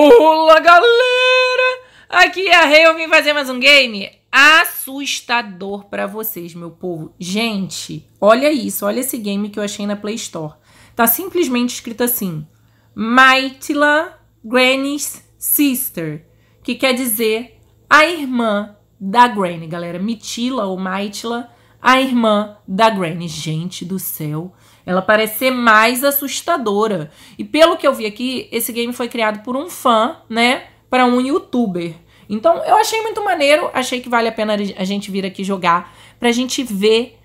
Olá galera! Aqui é a Rei, eu vim fazer mais um game assustador para vocês, meu povo. Gente, olha isso, olha esse game que eu achei na Play Store. Tá simplesmente escrito assim: Maitla Granny's Sister, que quer dizer a irmã da Granny, galera. Mitila ou Maitla a irmã da Granny. Gente do céu, ela parece ser mais assustadora. E pelo que eu vi aqui, esse game foi criado por um fã, né, para um youtuber. Então, eu achei muito maneiro, achei que vale a pena a gente vir aqui jogar pra gente ver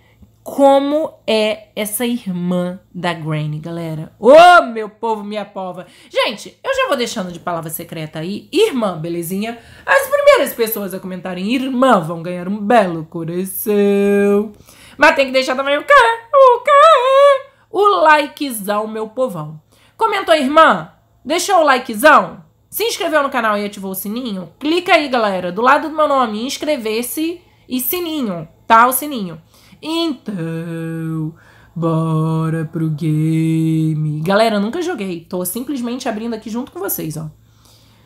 como é essa irmã da Granny, galera. Ô, oh, meu povo, minha pova. Gente, eu já vou deixando de palavra secreta aí. Irmã, belezinha? As primeiras pessoas a comentarem irmã vão ganhar um belo coração. Mas tem que deixar também o quê? O quê? O likezão, meu povão. Comentou, irmã? Deixou o likezão? Se inscreveu no canal e ativou o sininho? Clica aí, galera, do lado do meu nome, inscrever-se e sininho, tá? O sininho. Então, bora pro game. Galera, nunca joguei. Tô simplesmente abrindo aqui junto com vocês, ó.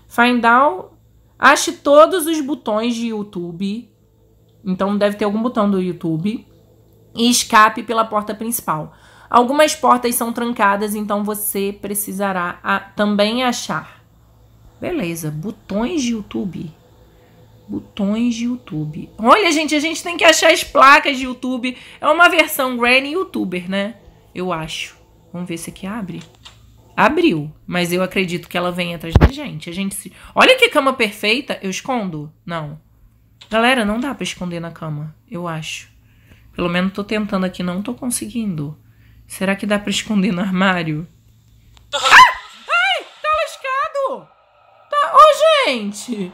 Find out. Ache todos os botões de YouTube. Então deve ter algum botão do YouTube. E escape pela porta principal. Algumas portas são trancadas, então você precisará a, também achar. Beleza, botões de YouTube botões de YouTube. Olha, gente, a gente tem que achar as placas de YouTube. É uma versão Granny YouTuber, né? Eu acho. Vamos ver se aqui abre. Abriu, mas eu acredito que ela vem atrás da gente. A gente se... Olha que cama perfeita. Eu escondo? Não. Galera, não dá para esconder na cama, eu acho. Pelo menos tô tentando aqui, não tô conseguindo. Será que dá para esconder no armário? Ah! Ai, tá lascado! Tá... Ô, oh, gente!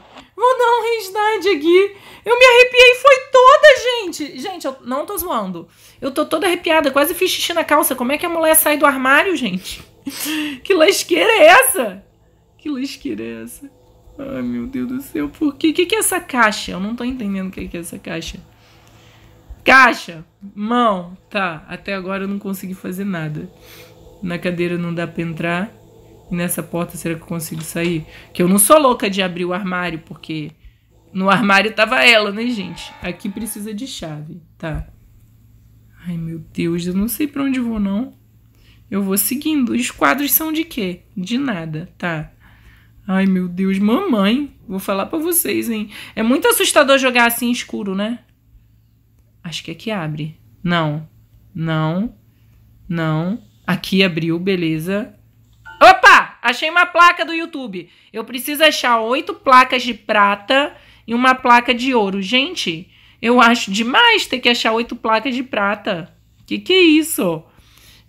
morrendo aqui. Eu me arrepiei, foi toda, gente. Gente, eu não tô zoando. Eu tô toda arrepiada, quase fiz xixi na calça. Como é que a mulher sai do armário, gente? que lasqueira é essa? Que lasqueira é essa? Ai, meu Deus do céu. Por quê? O que, que é essa caixa? Eu não tô entendendo o que, que é essa caixa. Caixa! Mão! Tá, até agora eu não consegui fazer nada. Na cadeira não dá pra entrar. E nessa porta será que eu consigo sair? Que eu não sou louca de abrir o armário, porque no armário tava ela, né, gente? Aqui precisa de chave, tá? Ai, meu Deus, eu não sei para onde vou, não. Eu vou seguindo. Os quadros são de quê? De nada, tá? Ai, meu Deus, mamãe. Vou falar para vocês, hein? É muito assustador jogar assim escuro, né? Acho que aqui abre. Não. Não. Não. Aqui abriu, beleza. Opa! Achei uma placa do YouTube. Eu preciso achar oito placas de prata e uma placa de ouro. Gente, eu acho demais ter que achar oito placas de prata. Que que é isso?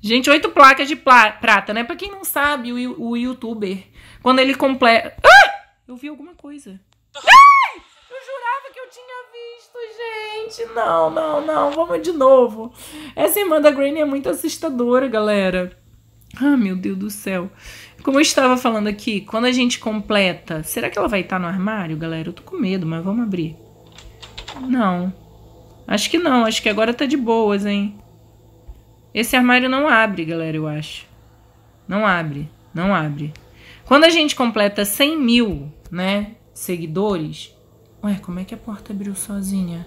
Gente, oito placas de pla prata, né? Pra quem não sabe, o, o youtuber, quando ele completa. Ah! Eu vi alguma coisa. Ai! Eu jurava que eu tinha visto, gente. Não, não, não. Vamos de novo. Essa irmã da Granny é muito assustadora, galera. Ah, meu Deus do céu. Como eu estava falando aqui, quando a gente completa, será que ela vai estar tá no armário, galera? Eu tô com medo, mas vamos abrir. Não. Acho que não, acho que agora tá de boas, hein? Esse armário não abre, galera, eu acho. Não abre, não abre. Quando a gente completa 100 mil, né, seguidores... Ué, como é que a porta abriu sozinha?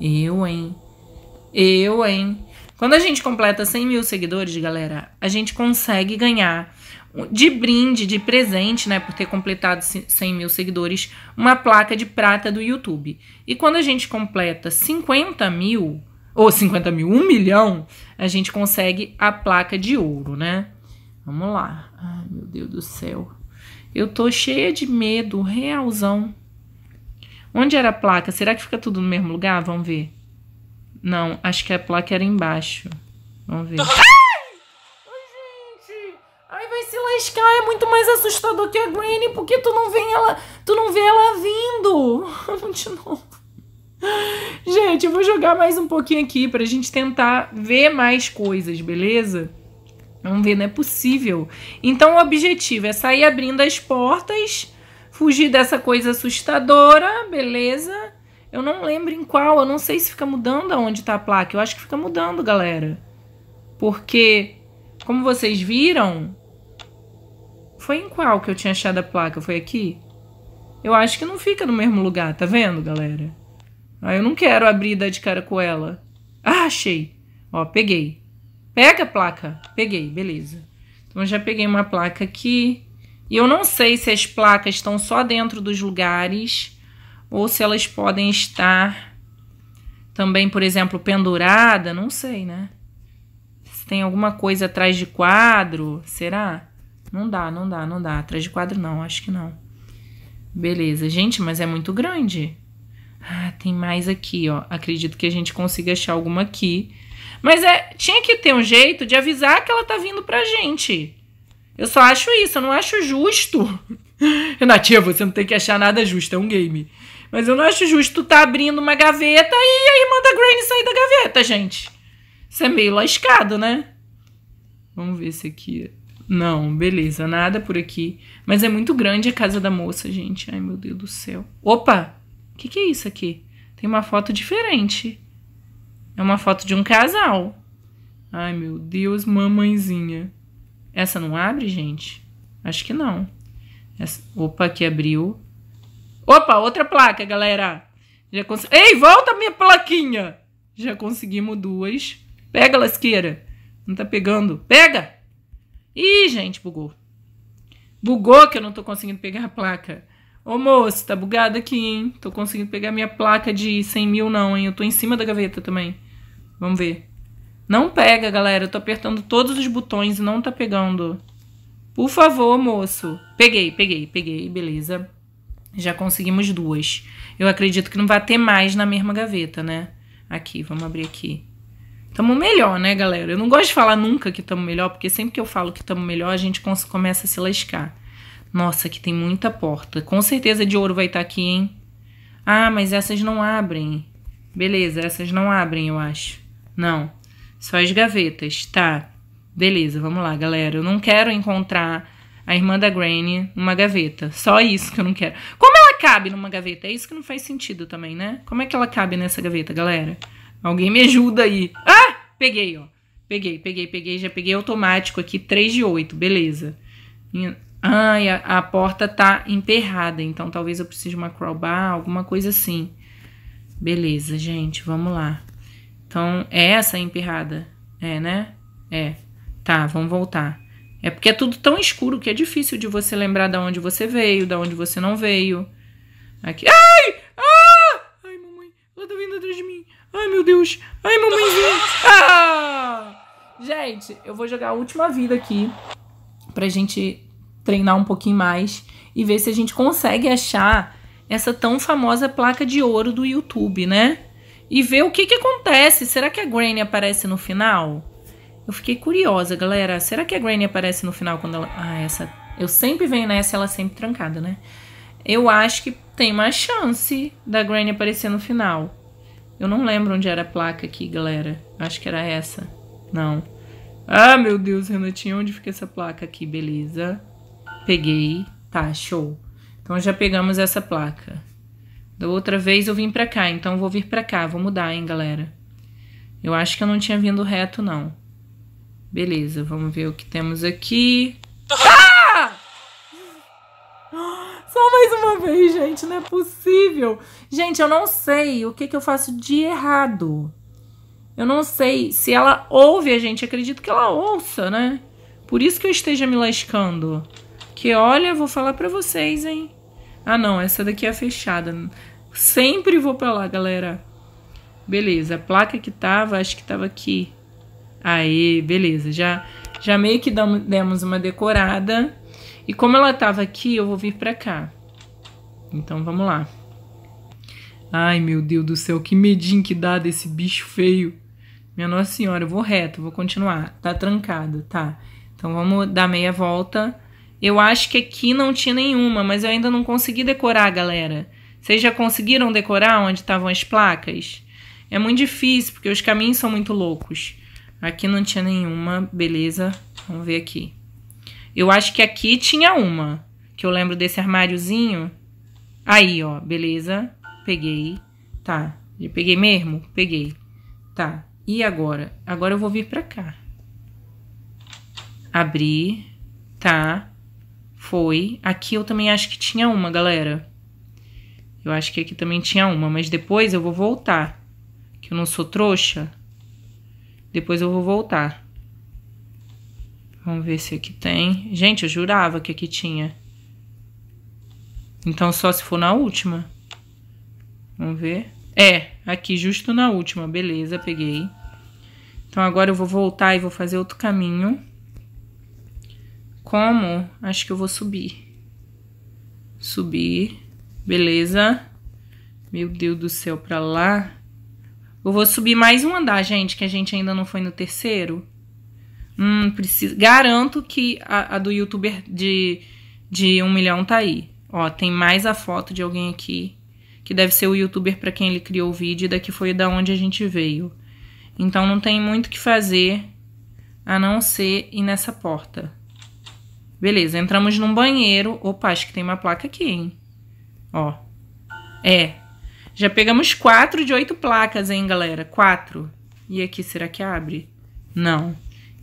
Eu, hein? Eu, hein? Quando a gente completa 100 mil seguidores, galera, a gente consegue ganhar de brinde, de presente, né, por ter completado 100 mil seguidores, uma placa de prata do YouTube. E quando a gente completa 50 mil, ou 50 mil, 1 milhão, a gente consegue a placa de ouro, né? Vamos lá. Ai, meu Deus do céu. Eu tô cheia de medo, realzão. Onde era a placa? Será que fica tudo no mesmo lugar? Vamos ver. Não, acho que a placa era embaixo. Vamos ver. Ai, vai se lascar, é muito mais assustador que a Granny, porque tu não vê ela, tu não vê ela vindo. De novo. Gente, eu vou jogar mais um pouquinho aqui pra gente tentar ver mais coisas, beleza? Vamos ver, não é possível. Então o objetivo é sair abrindo as portas, fugir dessa coisa assustadora, beleza? Eu não lembro em qual, eu não sei se fica mudando aonde tá a placa. Eu acho que fica mudando, galera. Porque, como vocês viram, foi em qual que eu tinha achado a placa? Foi aqui? Eu acho que não fica no mesmo lugar, tá vendo, galera? Ah, eu não quero abrir e dar de cara com ela. Ah, achei. Ó, peguei. Pega a placa. Peguei, beleza. Então, eu já peguei uma placa aqui. E eu não sei se as placas estão só dentro dos lugares ou se elas podem estar também, por exemplo, pendurada, não sei, né? Se tem alguma coisa atrás de quadro, será? Não dá, não dá, não dá. Atrás de quadro não, acho que não. Beleza, gente, mas é muito grande. Ah, tem mais aqui, ó. Acredito que a gente consiga achar alguma aqui. Mas é, tinha que ter um jeito de avisar que ela tá vindo pra gente. Eu só acho isso, eu não acho justo. Renatinha, você não tem que achar nada justo, é um game. Mas eu não acho justo tu tá abrindo uma gaveta e a irmã da Granny sair da gaveta, gente. Isso é meio lascado, né? Vamos ver se aqui. É. Não, beleza, nada por aqui. Mas é muito grande a casa da moça, gente. Ai, meu Deus do céu. Opa! O que, que é isso aqui? Tem uma foto diferente. É uma foto de um casal. Ai, meu Deus, mamãezinha. Essa não abre, gente? Acho que não. Essa... Opa, que abriu. Opa, outra placa, galera. Já cons... Ei, volta minha plaquinha! Já conseguimos duas. Pega, lasqueira. Não tá pegando. Pega! Ih, gente, bugou. Bugou que eu não tô conseguindo pegar a placa. Ô, moço, tá bugado aqui, hein? Tô conseguindo pegar minha placa de 100 mil, não, hein? Eu tô em cima da gaveta também. Vamos ver. Não pega, galera. Eu tô apertando todos os botões e não tá pegando. Por favor, moço. Peguei, peguei, peguei. Beleza. Já conseguimos duas. Eu acredito que não vai ter mais na mesma gaveta, né? Aqui, vamos abrir aqui. Tamo melhor, né, galera? Eu não gosto de falar nunca que tamo melhor, porque sempre que eu falo que tamo melhor, a gente começa a se lascar. Nossa, aqui tem muita porta. Com certeza de ouro vai estar tá aqui, hein? Ah, mas essas não abrem. Beleza, essas não abrem, eu acho. Não, só as gavetas. Tá, beleza, vamos lá, galera. Eu não quero encontrar a irmã da Granny numa gaveta. Só isso que eu não quero. Como ela cabe numa gaveta? É isso que não faz sentido também, né? Como é que ela cabe nessa gaveta, galera? Alguém me ajuda aí. Ah! Peguei, ó. Peguei, peguei, peguei. Já peguei automático aqui, 3 de 8. Beleza. Minha... Ai, a, a porta tá emperrada. Então talvez eu precise de uma crowbar, alguma coisa assim. Beleza, gente. Vamos lá. Então, é essa a emperrada. É, né? É. Tá, vamos voltar. É porque é tudo tão escuro que é difícil de você lembrar da onde você veio, da onde você não veio. Aqui. Ai! Ah! Ai, mamãe, ela tá vindo atrás de mim. Ai, meu Deus. Ai, mamãe! Ah! Gente, eu vou jogar a última vida aqui pra gente treinar um pouquinho mais e ver se a gente consegue achar essa tão famosa placa de ouro do YouTube, né? E ver o que que acontece. Será que a Granny aparece no final? Eu fiquei curiosa, galera. Será que a Granny aparece no final quando ela. Ah, essa. Eu sempre venho nessa ela sempre trancada, né? Eu acho que tem uma chance da Granny aparecer no final. Eu não lembro onde era a placa aqui, galera. Acho que era essa. Não. Ah, meu Deus, Renatinha, onde fica essa placa aqui? Beleza. Peguei. Tá, show. Então já pegamos essa placa. Da outra vez eu vim pra cá, então vou vir pra cá. Vou mudar, hein, galera. Eu acho que eu não tinha vindo reto, não. Beleza, vamos ver o que temos aqui. Ah! Só mais uma vez, gente, não é possível. Gente, eu não sei o que, que eu faço de errado. Eu não sei se ela ouve a gente, acredito que ela ouça, né? Por isso que eu esteja me lascando. Que olha, vou falar para vocês, hein? Ah, não, essa daqui é fechada. Sempre vou para lá, galera. Beleza, a placa que tava, acho que tava aqui. Aí, beleza, já, já meio que demos uma decorada. E como ela tava aqui, eu vou vir pra cá. Então, vamos lá. Ai, meu Deus do céu, que medinho que dá desse bicho feio. Minha Nossa Senhora, eu vou reto, vou continuar. Tá trancado, tá. Então, vamos dar meia volta. Eu acho que aqui não tinha nenhuma, mas eu ainda não consegui decorar, galera. Vocês já conseguiram decorar onde estavam as placas? É muito difícil, porque os caminhos são muito loucos. Aqui não tinha nenhuma, beleza. Vamos ver aqui. Eu acho que aqui tinha uma, que eu lembro desse armáriozinho. Aí, ó, beleza. Peguei. Tá. Eu peguei mesmo? Peguei. Tá. E agora? Agora eu vou vir pra cá. Abrir. Tá. Foi. Aqui eu também acho que tinha uma, galera. Eu acho que aqui também tinha uma, mas depois eu vou voltar. Que eu não sou trouxa. Depois eu vou voltar. Vamos ver se aqui tem. Gente, eu jurava que aqui tinha. Então só se for na última. Vamos ver. É, aqui justo na última. Beleza, peguei. Então agora eu vou voltar e vou fazer outro caminho. Como? Acho que eu vou subir. Subir. Beleza. Meu Deus do céu, pra lá. Eu vou subir mais um andar, gente, que a gente ainda não foi no terceiro. Hum, preciso... Garanto que a, a do youtuber de, de um milhão tá aí. Ó, tem mais a foto de alguém aqui. Que deve ser o youtuber para quem ele criou o vídeo. E daqui foi da onde a gente veio. Então não tem muito o que fazer a não ser ir nessa porta. Beleza, entramos num banheiro. Opa, acho que tem uma placa aqui, hein? Ó. É, já pegamos quatro de oito placas, hein, galera? Quatro. E aqui, será que abre? Não.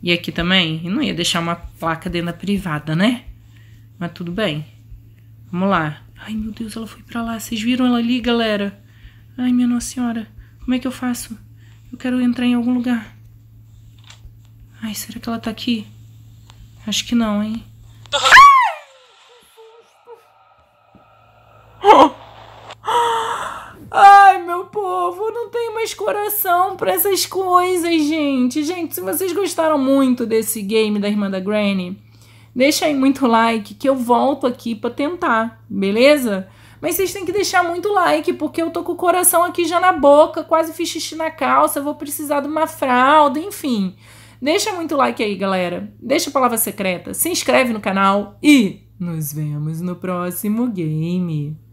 E aqui também? e não ia deixar uma placa dentro da privada, né? Mas tudo bem. Vamos lá. Ai, meu Deus, ela foi pra lá. Vocês viram ela ali, galera? Ai, minha Nossa Senhora. Como é que eu faço? Eu quero entrar em algum lugar. Ai, será que ela tá aqui? Acho que não, hein? coração pra essas coisas, gente. Gente, se vocês gostaram muito desse game da Irmã da Granny, deixa aí muito like que eu volto aqui pra tentar, beleza? Mas vocês têm que deixar muito like, porque eu tô com o coração aqui já na boca, quase fiz xixi na calça, vou precisar de uma fralda, enfim. Deixa muito like aí, galera. Deixa a palavra secreta, se inscreve no canal e nos vemos no próximo game.